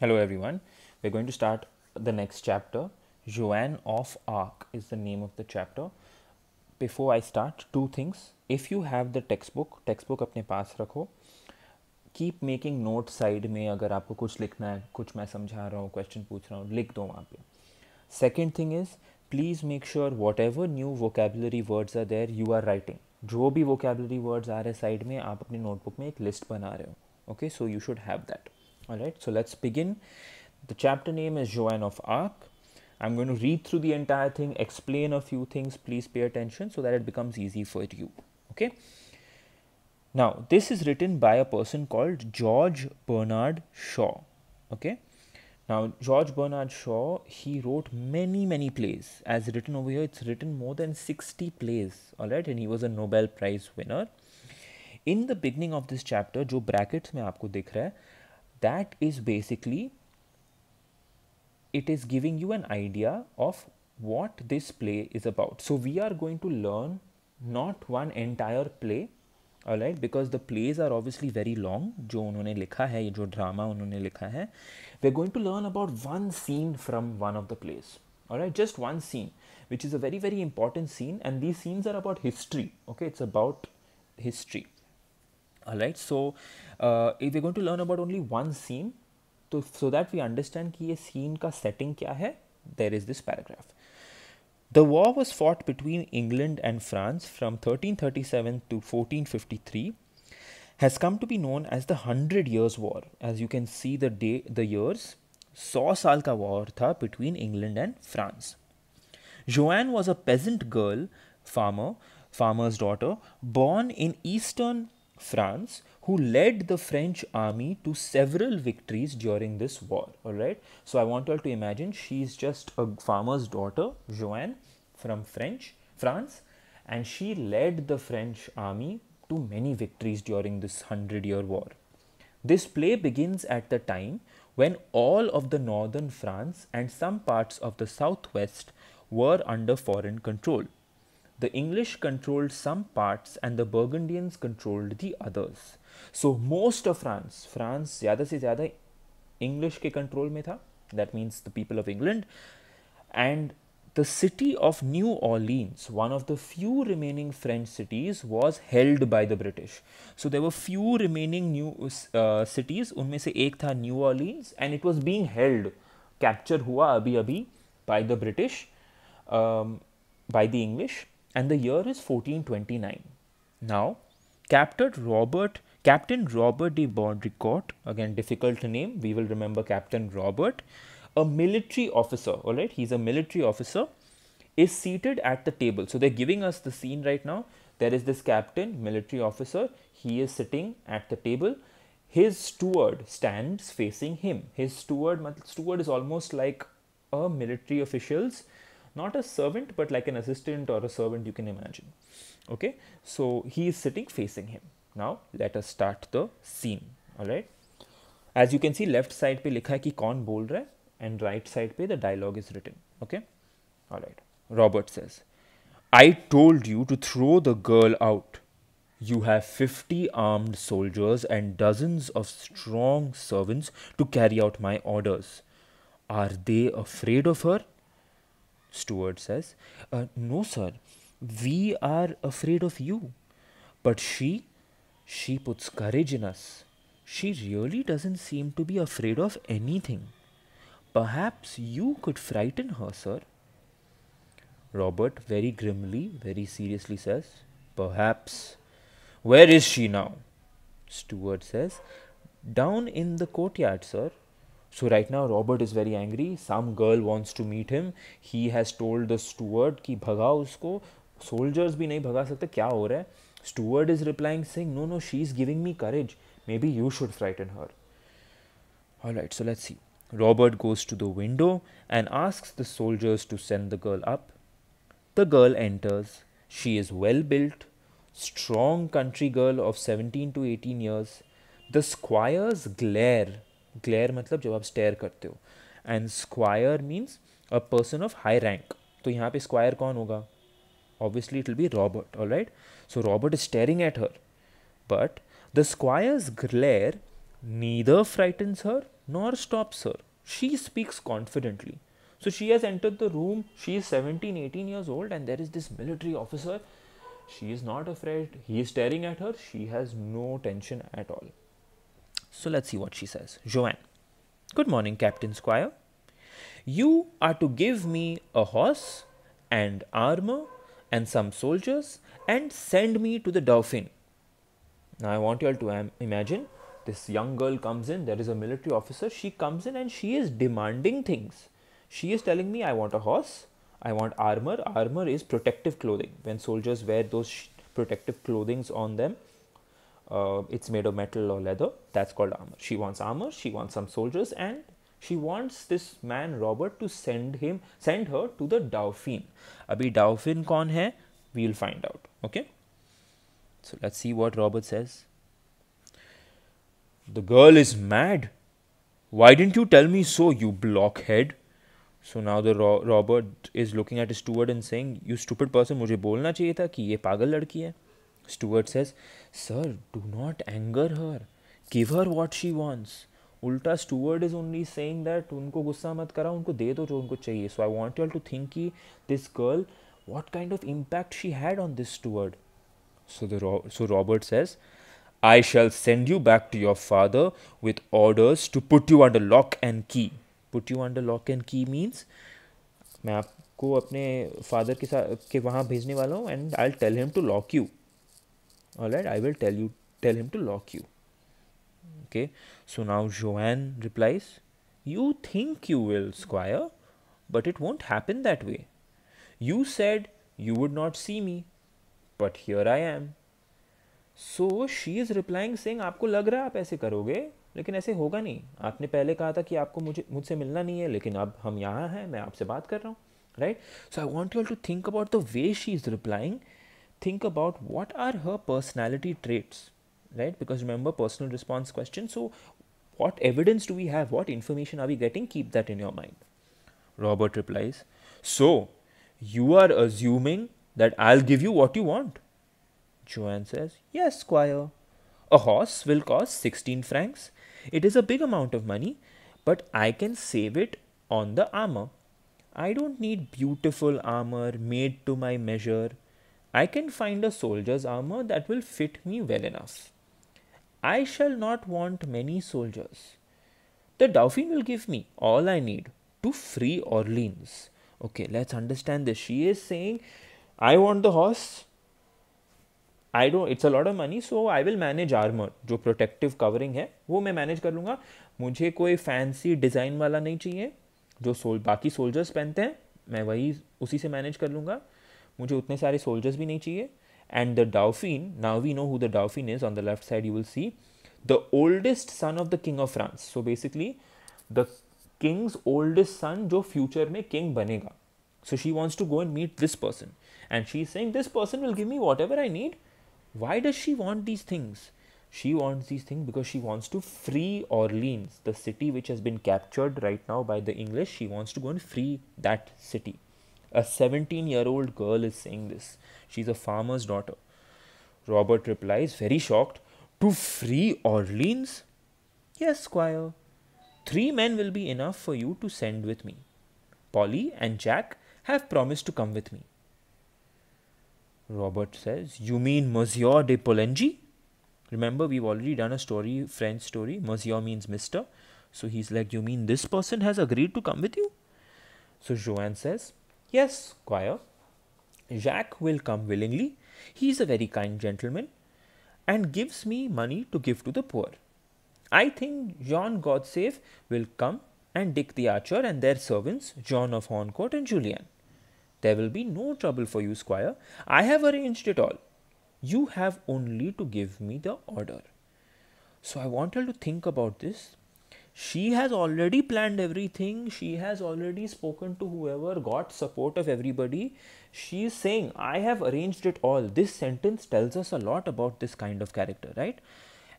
Hello everyone. We're going to start the next chapter. Joan of Arc is the name of the chapter. Before I start, two things. If you have the textbook, textbook अपने पास रखो. Keep making notes side में अगर आपको कुछ लिखना है, कुछ मैं समझा रहा हूँ, question पूछ रहा हूँ, लिख दो वहाँ पे. Second thing is, please make sure whatever new vocabulary words are there, you are writing. जो भी vocabulary words आ रहे साइड में, आप अपने notebook में एक list बना रहे हो. Okay, so you should have that. all right so let's begin the chapter name is joan of arc i'm going to read through the entire thing explain a few things please pay attention so that it becomes easy for you okay now this is written by a person called george bernard shaw okay now, George Bernard Shaw, he wrote many, many plays. As written over here, it's written more than 60 plays, all right, and he was a Nobel Prize winner. In the beginning of this chapter, जो brackets में आपको दिख that is basically it is giving you an idea of what this play is about so we are going to learn not one entire play all right because the plays are obviously very long jo unhone likha hai ye drama unhone likha hai we're going to learn about one scene from one of the plays all right just one scene which is a very very important scene and these scenes are about history okay it's about history alright so uh, we're going to learn about only one scene so that we understand understand कि ये scene का setting क्या है there is this paragraph the war was fought between England and 1337 to 1453 has come to be known as the Hundred Years' War. As you can see, the day, the years, saw साल war between England and France. Joanne was a peasant girl, farmer, farmer's daughter, born in eastern France, who led the French army to several victories during this war. All right. So I want you all to imagine she's just a farmer's daughter, Joanne, from French France, and she led the French army to many victories during this hundred-year war. This play begins at the time when all of the northern France and some parts of the southwest were under foreign control. The English controlled some parts and the Burgundians controlled the others. So most of France, France ज़्यादा से ज़्यादा English के control में था. That means the people of England. And the city of New Orleans, one of the few remaining French cities, was held by the British. So there were few remaining new uh, uh cities. उनमें से एक था New Orleans, and it was being held, captured हुआ अभी अभी by the British, um, by the English and the year is 1429. Now, Captain Robert, Captain Robert de Baudricourt, again difficult to name, we will remember Captain Robert, a military officer, all right, he's a military officer, is seated at the table. So they're giving us the scene right now. There is this captain, military officer, he is sitting at the table. His steward stands facing him. His steward, steward is almost like a military official's not a servant but like an assistant or a servant you can imagine okay so he is sitting facing him now let us start the scene all right as you can see left side pe likha hai ki kaun bol raha hai and right side pe the dialogue is written okay all right robert says i told you to throw the girl out you have 50 armed soldiers and dozens of strong servants to carry out my orders are they afraid of her Steward says, uh, No, sir, we are afraid of you. But she, she puts courage in us. She really doesn't seem to be afraid of anything. Perhaps you could frighten her, sir. Robert, very grimly, very seriously says, Perhaps. Where is she now? Steward says, Down in the courtyard, sir. So right now Robert is very angry. Some girl wants to meet him. He has told the steward कि भगा उसको soldiers भी नहीं भगा सकते क्या हो रहा है Steward is replying saying no no she is giving me courage. Maybe you should frighten her. Alright, so let's see. Robert goes to the window and asks the soldiers to send the girl up. The girl enters. She is well built, strong country girl of 17 to 18 years. The squire's glare glare मतलब जब आप stare करते हो and squire means a person of high rank तो यहाँ पे squire कौन होगा obviously it will be Robert all right so Robert is staring at her but the squire's glare neither frightens her nor stops her she speaks confidently so she has enter the room she is seventeen eighteen years old and there is this military officer she is not a friend he is staring at her she has no tension at all So let's see what she says. Joanne, good morning, Captain Squire. You are to give me a horse and armor and some soldiers and send me to the Dauphin. Now I want you all to imagine this young girl comes in, there is a military officer, she comes in and she is demanding things. She is telling me, I want a horse, I want armor. Armor is protective clothing. When soldiers wear those protective clothings on them, uh, it's made of metal or leather. That's called armor. She wants armor. She wants some soldiers, and she wants this man Robert to send him, send her to the Dauphin. Abhi Dauphin kon hai? We'll find out. Okay. So let's see what Robert says. The girl is mad. Why didn't you tell me so, you blockhead? So now Robert is looking at his steward and saying, "You stupid person, मुझे बोलना चाहिए था कि ये पागल लड़की है Stewart says, Sir, do not anger her. Give her what she wants. उल्टा steward is only saying that उनको गुस्सा मत कराओ उनको दे दो जो उनको चाहिए so I want you all to think कि this girl what kind of impact she had on this steward so the so Robert says I shall send you back to your father with orders to put you under lock and key put you under lock and key means मैं आपको अपने father के साथ के वहाँ भेजने वाला हूँ and I tell him to lock you all right I will tell you tell him to lock you okay so now Joanne replies you think you will squire but it won't happen that way you said you would not see me but here I am so she is replying सिंग आपको लग रहा है आप ऐसे करोगे लेकिन ऐसे होगा नहीं आपने पहले कहा था कि आपको मुझे मुझसे मिलना नहीं है लेकिन अब हम यहाँ हैं मैं आपसे बात कर रहा हूँ right so I want you all to think about the way she is replying think about what are her personality traits, right? Because remember, personal response question. So, what evidence do we have? What information are we getting? Keep that in your mind. Robert replies, So, you are assuming that I'll give you what you want? Joanne says, Yes, squire. A horse will cost 16 francs. It is a big amount of money, but I can save it on the armor. I don't need beautiful armor made to my measure. I can find a soldier's armor that will fit me well enough. I shall not want many soldiers. The Dauphin will give me all I need to free Orleans. Okay, let's understand this. She is saying, I want the horse. I don't, it's a lot of money, so I will manage armor. जो protective covering है वो मैं manage कर लूँगा मुझे कोई fancy design वाला नहीं चाहिए जो सोल बाकी soldiers पहनते हैं मैं वही उसी से manage कर लूँगा मुझे उतने सारे सोल्जर्स भी नहीं चाहिए and the Dauphin now we know who the Dauphin is on the left side you will see the oldest son of the king of France so basically the king's oldest son जो future में king बनेगा so she wants to go and meet this person and she सेंग this person will give me whatever I need why does she want these things she want these thing because she wants to free Orleans the city which has been captured right now by the English she wants to go and free that city A 17 year old girl is saying this. She's a farmer's daughter. Robert replies, very shocked, To free Orleans? Yes, squire. Three men will be enough for you to send with me. Polly and Jack have promised to come with me. Robert says, You mean Monsieur de Polengi? Remember, we've already done a story, French story. Monsieur means Mr. So he's like, You mean this person has agreed to come with you? So Joanne says, Yes, squire, Jacques will come willingly. He is a very kind gentleman and gives me money to give to the poor. I think John Godsave will come and Dick the Archer and their servants, John of Horncourt and Julian. There will be no trouble for you, squire. I have arranged it all. You have only to give me the order. So I want you to think about this she has already planned everything she has already spoken to whoever got support of everybody she is saying i have arranged it all this sentence tells us a lot about this kind of character right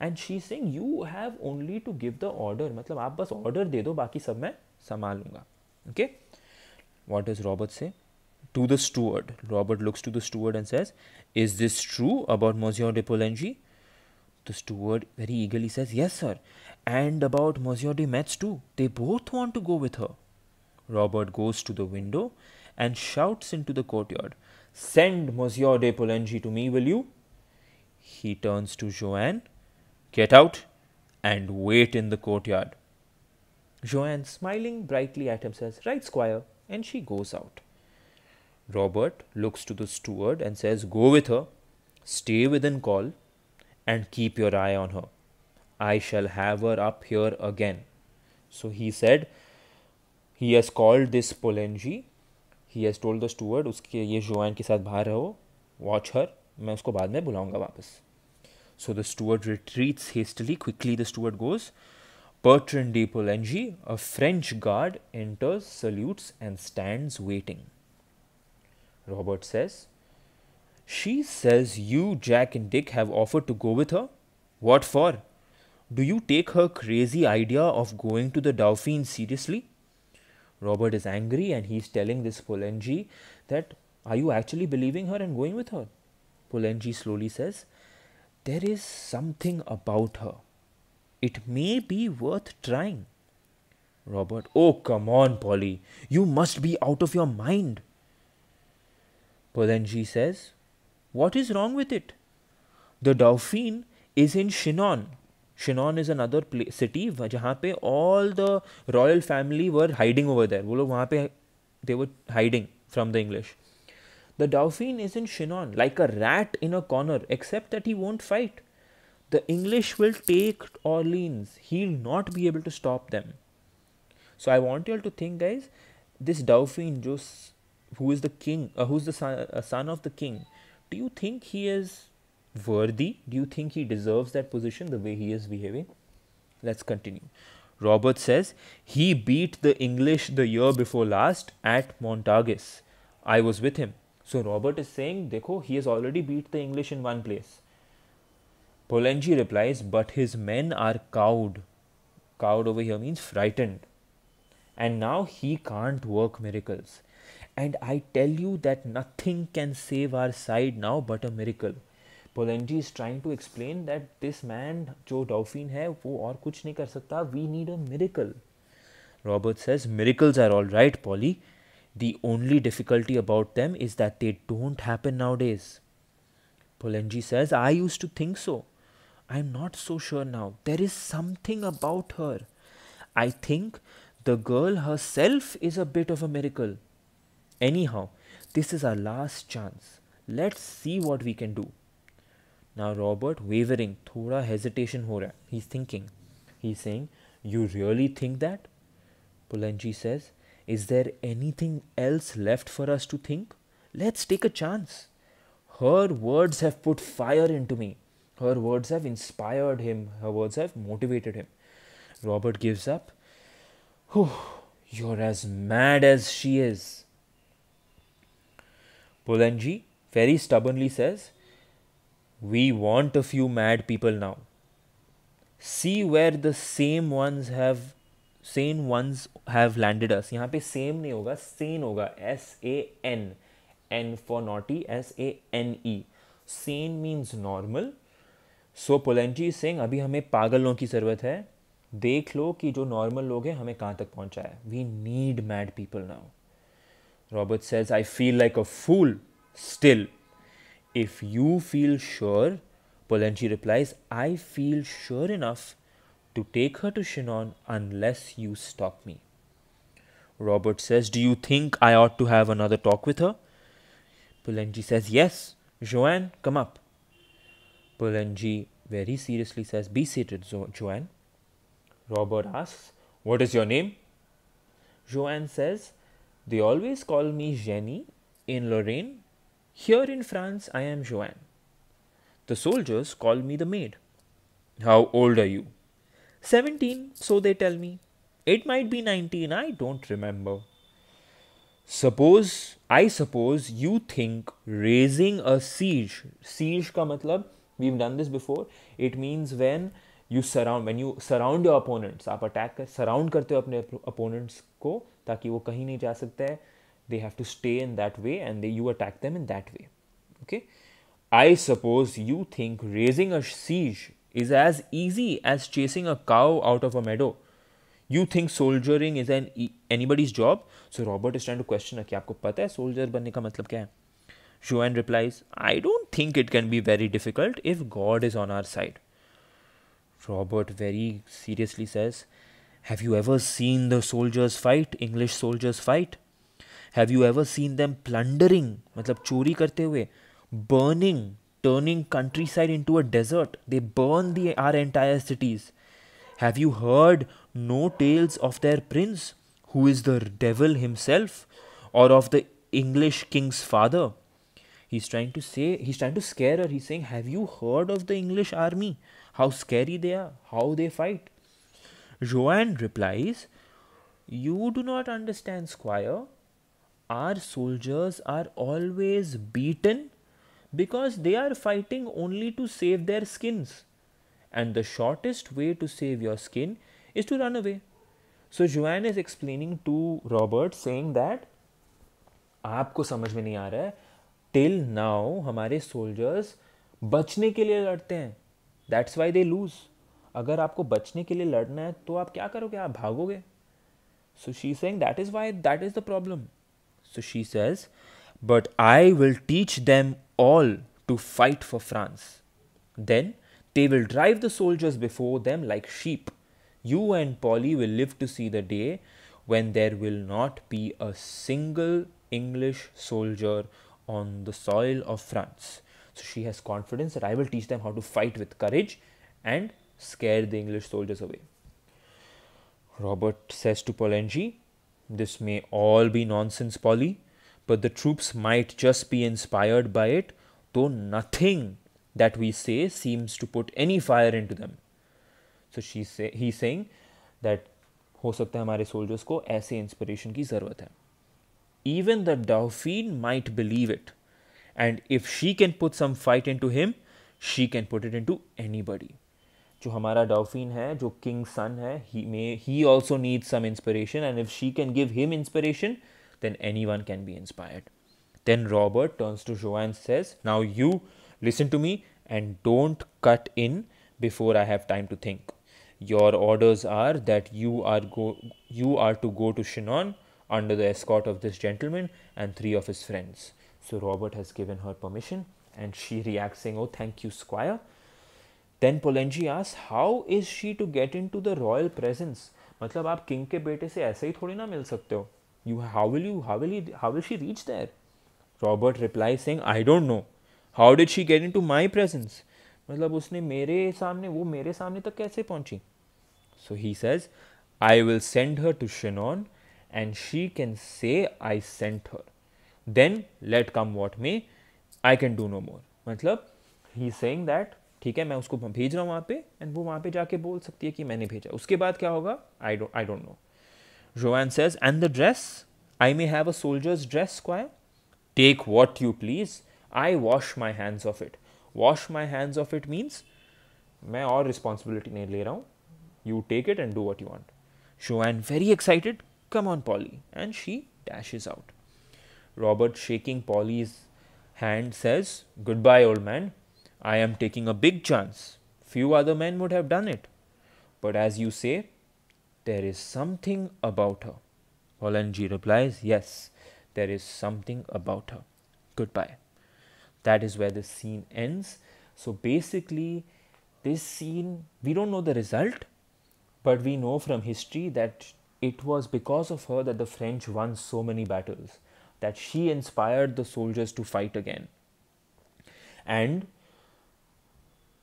and she is saying you have only to give the order matlab aap bas order de do baki sab main sambhal okay what does robert say to the steward robert looks to the steward and says is this true about monsieur de polengie the steward very eagerly says, Yes, sir, and about Monsieur de Metz too. They both want to go with her. Robert goes to the window and shouts into the courtyard, Send Monsieur de Polengi to me, will you? He turns to Joanne, Get out and wait in the courtyard. Joanne, smiling brightly at him, says, Right, squire, and she goes out. Robert looks to the steward and says, Go with her, stay within call, and keep your eye on her. I shall have her up here again. So he said, he has called this Polenji. He has told the steward, उसके ये Dwayne के साथ बाहर रहो watch हर मैं उसको बाद में बुलाऊंगा वापस so the steward retreats hastily quickly the Bertrand de Polengi, a French guard, enters, salutes, and stands waiting. Robert says, she says you, Jack, and Dick have offered to go with her. What for? Do you take her crazy idea of going to the Dauphine seriously? Robert is angry and he's telling this Polenji that are you actually believing her and going with her? Polenji slowly says, There is something about her. It may be worth trying. Robert, oh come on, Polly, you must be out of your mind. Polenji says, what is wrong with it? The Dauphin is in Chinon. Chinon is another city where, all the royal family were hiding over there. वो लोग वहाँ पे they were hiding from the English. The Dauphin is in Chinon like a rat in a corner except that he won't fight. The English will take Orleans. He'll not be able to stop them. So I want you all to think guys this Dauphin who is the king uh, who's the son, uh, son of the king do you think he is worthy? Do you think he deserves that position the way he is behaving? Let's continue. Robert says he beat the English the year before last at Montargis. I was with him. So Robert is saying, Dekho, he has already beat the English in one place. Polenji replies, but his men are cowed. Cowed over here means frightened. And now he can't work miracles. And I tell you that nothing can save our side now but a miracle. Polenji is trying to explain that this man, Joe Dauphine, hai, wo aur kuch nahi we need a miracle. Robert says, Miracles are alright, Polly. The only difficulty about them is that they don't happen nowadays. Polenji says, I used to think so. I'm not so sure now. There is something about her. I think the girl herself is a bit of a miracle. Anyhow, this is our last chance. Let's see what we can do. Now Robert wavering, thoda hesitation ho raha. He's thinking. He's saying, "You really think that?" Pulanji says, "Is there anything else left for us to think? Let's take a chance." Her words have put fire into me. Her words have inspired him. Her words have motivated him. Robert gives up. you're as mad as she is. Polanyi very stubbornly says, We want a few mad people now. See where the same ones have Sen ones have landed us. यहाँ पे same नहीं होगा sane होगा S A N N for naughty S A N E sane means normal so Polengi सिंह अभी हमें पागल लोगों की ज़रूरत है देख लो कि जो नॉर्मल लोग हैं हमें कहाँ तक पहुँचा है we need mad people now Robert says, I feel like a fool still. If you feel sure, Polenji replies, I feel sure enough to take her to Chinon, unless you stop me. Robert says, Do you think I ought to have another talk with her? Polenji says, Yes. Joanne, come up. Polenji very seriously says, Be seated, jo- Joanne. Robert asks, What is your name? Joanne says, they always call me Jenny in Lorraine. Here in France, I am Joanne. The soldiers call me the maid. How old are you? 17, so they tell me. It might be 19, I don't remember. Suppose, I suppose you think raising a siege, siege ka matlab, we've done this before, it means when you surround when you surround your opponents आप attack कर surround करते हो अपने opponents को ताकि वो कहीं नहीं जा सकता है they have to stay in that way and they you attack them in that way okay I suppose you think raising a siege is as easy as chasing a cow out of a meadow. You think soldiering is an anybody's job? So Robert is trying to question कि आपको पता है soldier बनने का मतलब क्या है? Joanne replies, I don't think it can be very difficult if God is on our side. Robert very seriously says, Have you ever seen the soldiers fight, English soldiers fight? Have you ever seen them plundering, मतलब चोरी करते हुए burning, turning countryside into a desert? They burn the, our entire cities. Have you heard no tales of their prince, who is the devil himself, or of the English king's father? He's trying to say, he's trying to scare her. He's saying, Have you heard of the English army? how scary they are, how they fight. Joanne replies, You do not understand, squire. Our soldiers are always beaten because they are fighting only to save their skins. And the shortest way to save your skin is to run away. So Joanne is explaining to Robert, saying that आपको समझ में नहीं आ रहा है till now हमारे soldiers बचने के लिए लड़ते हैं दैट्स वाई दे लूज़ अगर आपको बचने के लिए लड़ना है तो आप क्या करोगे आप भागोगे सो शी सेंग that is why that is the problem so she says but I will teach them all to fight for France then they will drive the soldiers before them like sheep you and Polly will live to see the day when there will not be a single English soldier on the soil of France. So she has confidence that I will teach them how to fight with courage and scare the English soldiers away. Robert says to Polenji, This may all be nonsense, Polly, but the troops might just be inspired by it, though nothing that we say seems to put any fire into them. So she say, he's saying that हो सकता है हमारे soldiers को ऐसे inspiration की ज़रूरत है even the Dauphin might believe and if she can put some fight into him, she can put it into anybody. जो हमारा डॉफिन है जो किंग सन है he may he also need some inspiration and if she can give him inspiration then any one can be inspired then Robert turns to Joan and says now you listen to me and don't cut in before I have time to think your orders are that you are go you are to go to Shinon under the escort of this gentleman and three of his friends. So Robert has given her permission and she reacts saying, Oh, thank you, squire. Then Polenji asks, How is she to get into the royal presence? मतलब आप king के बेटे से ऐसे ही थोड़ी ना मिल सकते हो you how will you how will how will she reach there Robert reply saying I don't know how did she get into my presence मतलब उसने मेरे सामने वो मेरे सामने तक कैसे पहुंची so he says I will send her to Chinon and she can say I sent her then let come what may I can do no more मतलब ही is दैट ठीक है मैं उसको भेज रहा हूँ वहाँ पे एंड वो वहाँ पे जाके बोल सकती है कि मैंने भेजा उसके बाद क्या होगा I don't I don't know Joan says and the dress I may have a soldier's dress क्वाय take what you please I wash my hands of it wash my hands of it means मैं और responsibility नहीं ले रहा हूँ you take it and do what you want Joan and very excited come on Polly and she dash is out Robert, shaking Polly's hand, says, Goodbye, old man. I am taking a big chance. Few other men would have done it. But as you say, there is something about her. Hollandji replies, Yes, there is something about her. Goodbye. That is where the scene ends. So basically, this scene, we don't know the result, but we know from history that it was because of her that the French won so many battles that she inspired the soldiers to fight again. And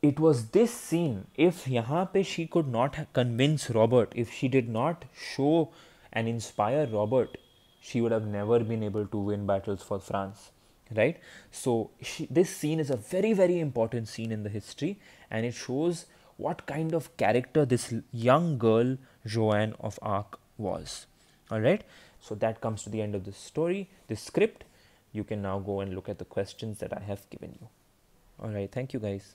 it was this scene, if here she could not convince Robert, if she did not show and inspire Robert, she would have never been able to win battles for France right so she, this scene is a very very important scene in the history and it shows what kind of character this young girl joanne of arc was all right so that comes to the end of the story, The script. You can now go and look at the questions that I have given you. All right, thank you guys.